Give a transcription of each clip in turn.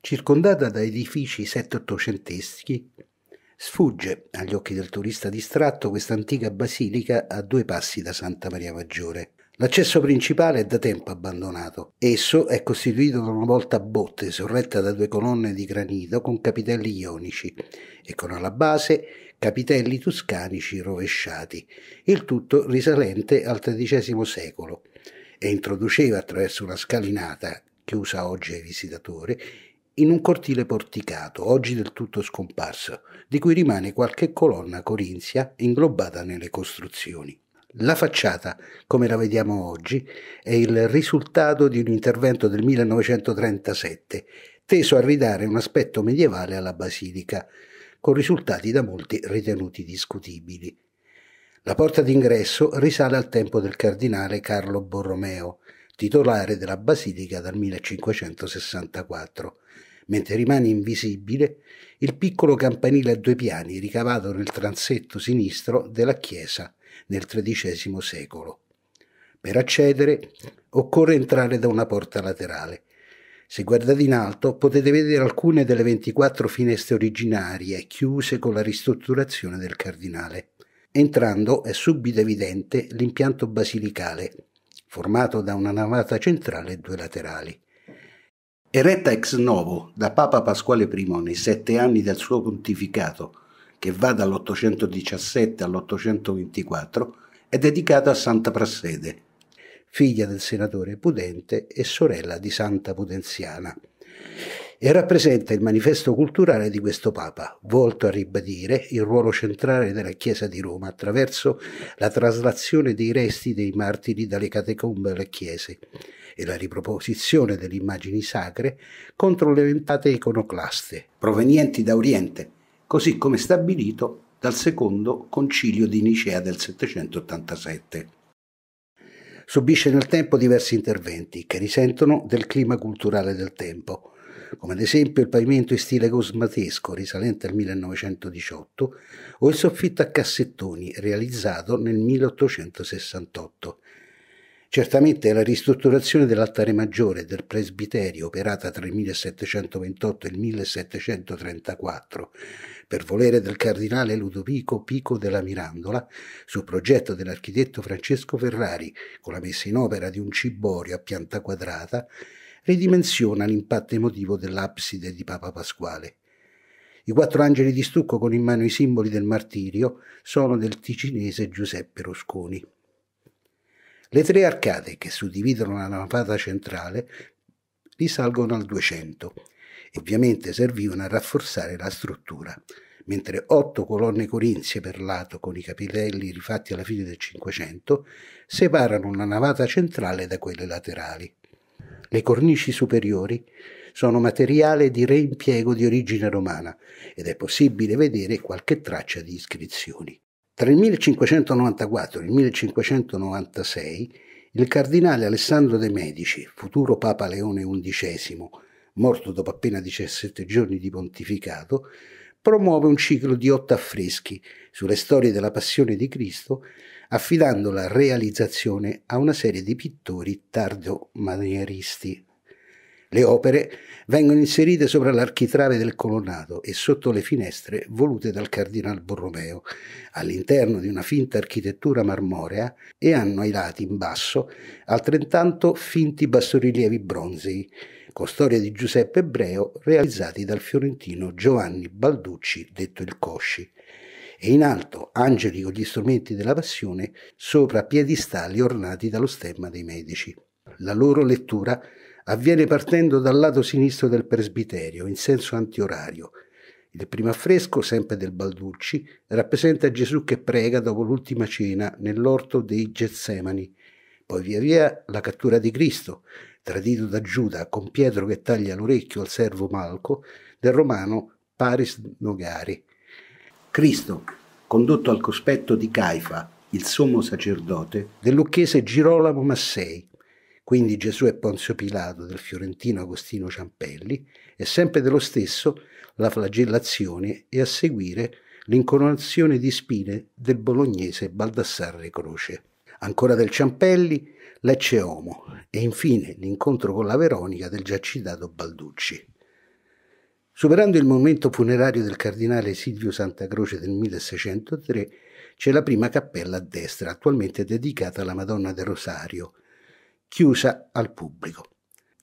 circondata da edifici sette-ottocenteschi, sfugge agli occhi del turista distratto questa antica basilica a due passi da Santa Maria Maggiore. L'accesso principale è da tempo abbandonato. Esso è costituito da una volta a botte sorretta da due colonne di granito con capitelli ionici e con alla base capitelli tuscanici rovesciati, il tutto risalente al XIII secolo e introduceva attraverso una scalinata chiusa oggi ai visitatori in un cortile porticato, oggi del tutto scomparso, di cui rimane qualche colonna corinzia inglobata nelle costruzioni. La facciata, come la vediamo oggi, è il risultato di un intervento del 1937, teso a ridare un aspetto medievale alla basilica, con risultati da molti ritenuti discutibili. La porta d'ingresso risale al tempo del cardinale Carlo Borromeo, titolare della basilica dal 1564 Mentre rimane invisibile il piccolo campanile a due piani ricavato nel transetto sinistro della chiesa nel XIII secolo. Per accedere occorre entrare da una porta laterale. Se guardate in alto potete vedere alcune delle 24 finestre originarie chiuse con la ristrutturazione del cardinale. Entrando è subito evidente l'impianto basilicale, formato da una navata centrale e due laterali. Eretta ex novo da Papa Pasquale I nei sette anni del suo pontificato, che va dall'817 all'824, è dedicata a Santa Prassede, figlia del senatore Pudente e sorella di Santa Pudenziana e rappresenta il manifesto culturale di questo Papa, volto a ribadire il ruolo centrale della Chiesa di Roma attraverso la traslazione dei resti dei martiri dalle catacombe alle chiese e la riproposizione delle immagini sacre contro le ventate iconoclaste provenienti da Oriente, così come stabilito dal secondo concilio di Nicea del 787 subisce nel tempo diversi interventi che risentono del clima culturale del tempo, come ad esempio il pavimento in stile cosmatesco risalente al 1918 o il soffitto a cassettoni realizzato nel 1868. Certamente la ristrutturazione dell'altare maggiore del presbiterio operata tra il 1728 e il 1734 per volere del cardinale Ludovico Pico della Mirandola, su progetto dell'architetto Francesco Ferrari, con la messa in opera di un ciborio a pianta quadrata, ridimensiona l'impatto emotivo dell'abside di Papa Pasquale. I quattro angeli di stucco con in mano i simboli del martirio sono del ticinese Giuseppe Rusconi. Le tre arcate che suddividono la navata centrale risalgono al 200 e ovviamente servivano a rafforzare la struttura, mentre otto colonne corinzie per lato con i capitelli rifatti alla fine del 500 separano la navata centrale da quelle laterali. Le cornici superiori sono materiale di reimpiego di origine romana ed è possibile vedere qualche traccia di iscrizioni. Tra il 1594 e il 1596 il cardinale Alessandro de' Medici, futuro Papa Leone XI, morto dopo appena 17 giorni di pontificato, promuove un ciclo di otto affreschi sulle storie della passione di Cristo affidando la realizzazione a una serie di pittori tardo-manieristi. Le opere vengono inserite sopra l'architrave del colonnato e sotto le finestre volute dal cardinal Borromeo, all'interno di una finta architettura marmorea e hanno ai lati in basso altrettanto finti bassorilievi bronzei, con storie di Giuseppe Ebreo realizzati dal fiorentino Giovanni Balducci, detto il Cosci e in alto angeli con gli strumenti della passione sopra piedistalli ornati dallo stemma dei medici. La loro lettura avviene partendo dal lato sinistro del presbiterio, in senso antiorario. Il primo affresco, sempre del Balducci, rappresenta Gesù che prega dopo l'ultima cena nell'orto dei Getsemani. Poi via via la cattura di Cristo, tradito da Giuda, con Pietro che taglia l'orecchio al servo Malco, del romano Paris Nogari. Cristo, condotto al cospetto di Caifa, il sommo sacerdote, del lucchese Girolamo Massei, quindi Gesù e Ponzio Pilato del fiorentino Agostino Ciampelli, e sempre dello stesso la flagellazione e a seguire l'incoronazione di spine del bolognese Baldassarre Croce. Ancora del Ciampelli, Lecce Homo e infine l'incontro con la Veronica del già citato Balducci. Superando il momento funerario del cardinale Silvio Santa Croce del 1603, c'è la prima cappella a destra, attualmente dedicata alla Madonna del Rosario, chiusa al pubblico.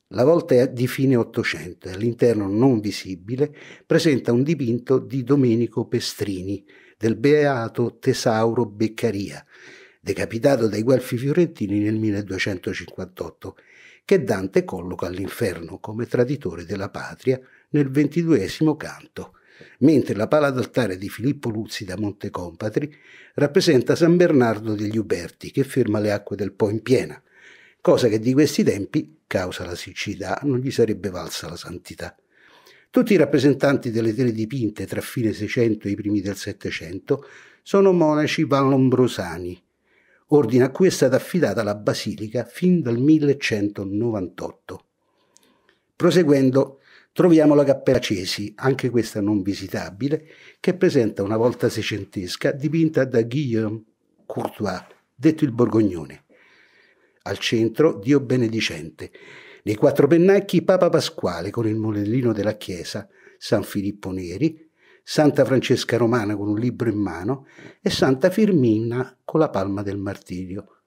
La volta è di fine Ottocento e all'interno non visibile presenta un dipinto di Domenico Pestrini del beato Tesauro Beccaria, decapitato dai guelfi fiorentini nel 1258, che Dante colloca all'inferno come traditore della patria nel ventiduesimo canto, mentre la pala d'altare di Filippo Luzzi da Montecompatri rappresenta San Bernardo degli Uberti che ferma le acque del Po in piena, cosa che di questi tempi, causa la siccità, non gli sarebbe valsa la santità. Tutti i rappresentanti delle tele dipinte tra fine 600 e i primi del 700 sono monaci vallombrosani, ordine a cui è stata affidata la basilica fin dal 1198. Proseguendo, troviamo la Cappella Cesi, anche questa non visitabile, che presenta una volta seicentesca dipinta da Guillaume Courtois, detto il Borgognone. Al centro Dio benedicente, nei quattro pennacchi Papa Pasquale con il modellino della chiesa, San Filippo Neri, Santa Francesca Romana con un libro in mano e Santa Firmina con la palma del martirio.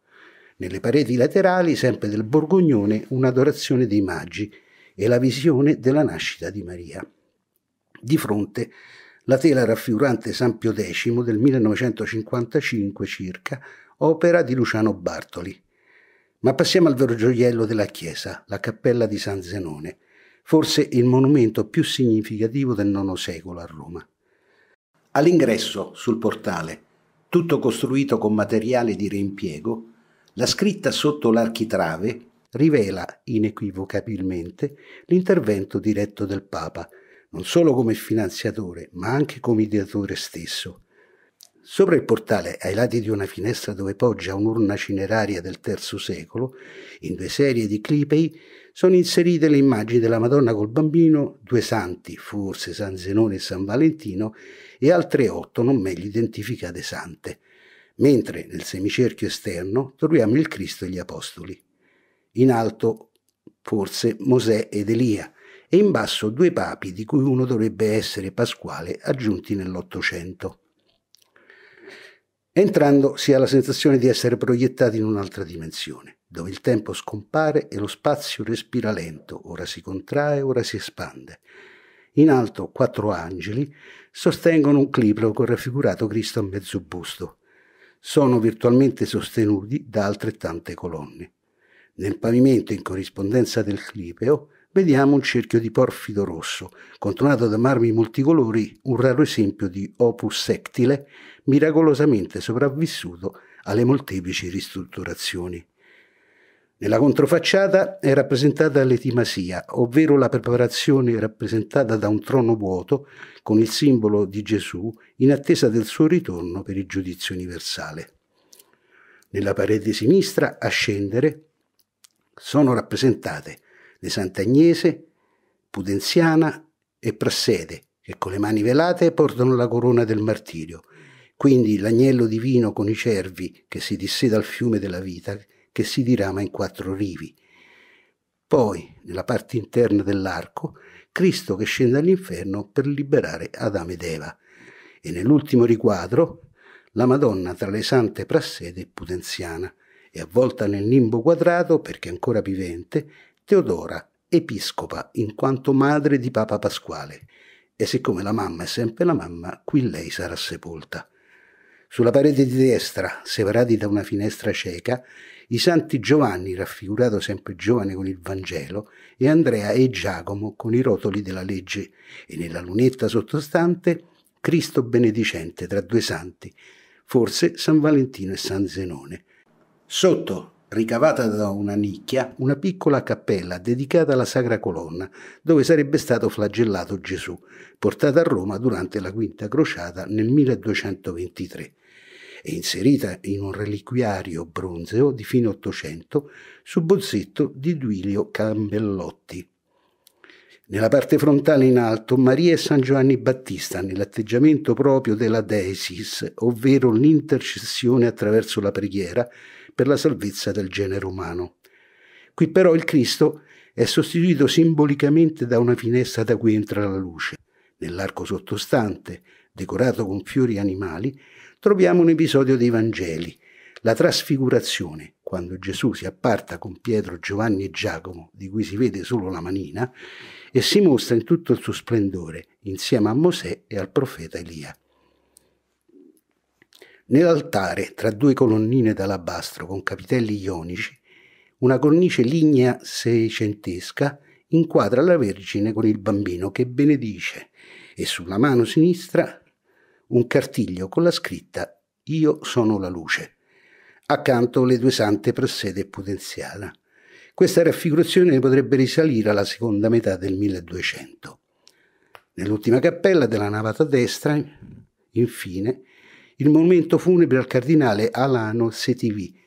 Nelle pareti laterali, sempre del Borgognone, un'adorazione dei magi, e la visione della nascita di Maria. Di fronte la tela raffigurante San Pio X del 1955 circa, opera di Luciano Bartoli. Ma passiamo al vero gioiello della chiesa, la cappella di San Zenone, forse il monumento più significativo del IX secolo a Roma. All'ingresso, sul portale, tutto costruito con materiale di reimpiego, la scritta sotto l'architrave rivela inequivocabilmente l'intervento diretto del Papa, non solo come finanziatore, ma anche come ideatore stesso. Sopra il portale, ai lati di una finestra dove poggia un'urna cineraria del III secolo, in due serie di clipei, sono inserite le immagini della Madonna col bambino, due santi, forse San Zenone e San Valentino, e altre otto non meglio identificate sante, mentre nel semicerchio esterno troviamo il Cristo e gli Apostoli in alto forse Mosè ed Elia, e in basso due papi, di cui uno dovrebbe essere Pasquale, aggiunti nell'Ottocento. Entrando si ha la sensazione di essere proiettati in un'altra dimensione, dove il tempo scompare e lo spazio respira lento, ora si contrae, ora si espande. In alto quattro angeli sostengono un cliplo con raffigurato Cristo a mezzo busto. Sono virtualmente sostenuti da altrettante colonne. Nel pavimento in corrispondenza del clipeo vediamo un cerchio di porfido rosso, contornato da marmi multicolori, un raro esempio di opus sectile, miracolosamente sopravvissuto alle molteplici ristrutturazioni. Nella controfacciata è rappresentata l'etimasia, ovvero la preparazione rappresentata da un trono vuoto con il simbolo di Gesù in attesa del suo ritorno per il giudizio universale. Nella parete sinistra, a scendere, sono rappresentate le Sant'Agnese, Pudenziana e Prassede, che con le mani velate portano la corona del martirio, quindi l'agnello divino con i cervi che si disseda al fiume della vita, che si dirama in quattro rivi. Poi, nella parte interna dell'arco, Cristo che scende all'inferno per liberare Adamo ed Eva. E nell'ultimo riquadro, la Madonna tra le sante Prassede e Pudenziana e avvolta nel nimbo quadrato, perché ancora vivente, Teodora, episcopa in quanto madre di Papa Pasquale. E siccome la mamma è sempre la mamma, qui lei sarà sepolta. Sulla parete di destra, separati da una finestra cieca, i santi Giovanni, raffigurato sempre giovane con il Vangelo, e Andrea e Giacomo con i rotoli della legge, e nella lunetta sottostante Cristo benedicente tra due santi, forse San Valentino e San Zenone, Sotto, ricavata da una nicchia, una piccola cappella dedicata alla Sacra Colonna, dove sarebbe stato flagellato Gesù, portata a Roma durante la Quinta Crociata nel 1223 e inserita in un reliquiario bronzeo di fine Ottocento su bozzetto di Duilio Cambellotti. Nella parte frontale in alto Maria e San Giovanni Battista nell'atteggiamento proprio della Desis, ovvero l'intercessione attraverso la preghiera per la salvezza del genere umano. Qui però il Cristo è sostituito simbolicamente da una finestra da cui entra la luce. Nell'arco sottostante, decorato con fiori animali, troviamo un episodio dei Vangeli, la trasfigurazione, quando Gesù si apparta con Pietro, Giovanni e Giacomo, di cui si vede solo la manina, e si mostra in tutto il suo splendore, insieme a Mosè e al profeta Elia. Nell'altare, tra due colonnine d'alabastro con capitelli ionici, una cornice lignea seicentesca inquadra la Vergine con il bambino che benedice e sulla mano sinistra un cartiglio con la scritta Io sono la luce accanto le due sante Prassede e Potenziana. Questa raffigurazione potrebbe risalire alla seconda metà del 1200. Nell'ultima cappella della navata destra, infine, il monumento funebre al cardinale Alano Setivi,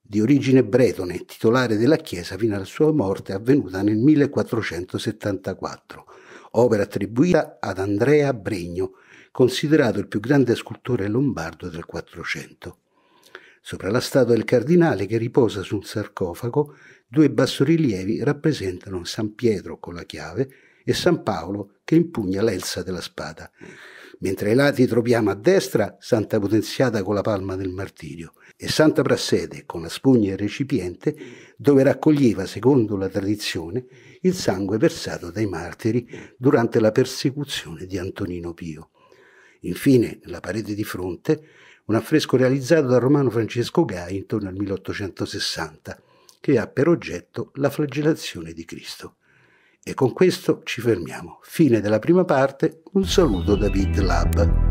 di origine bretone, titolare della chiesa fino alla sua morte avvenuta nel 1474, opera attribuita ad Andrea Bregno, considerato il più grande scultore lombardo del Quattrocento. Sopra la statua del cardinale che riposa sul sarcofago, due bassorilievi rappresentano San Pietro con la chiave e San Paolo che impugna l'elsa della spada. Mentre ai lati troviamo a destra Santa Potenziata con la palma del martirio e Santa Prassede con la spugna e il recipiente dove raccoglieva, secondo la tradizione, il sangue versato dai martiri durante la persecuzione di Antonino Pio. Infine, la parete di fronte un affresco realizzato dal romano Francesco Gai intorno al 1860, che ha per oggetto la flagellazione di Cristo. E con questo ci fermiamo. Fine della prima parte, un saluto da Vid Lab.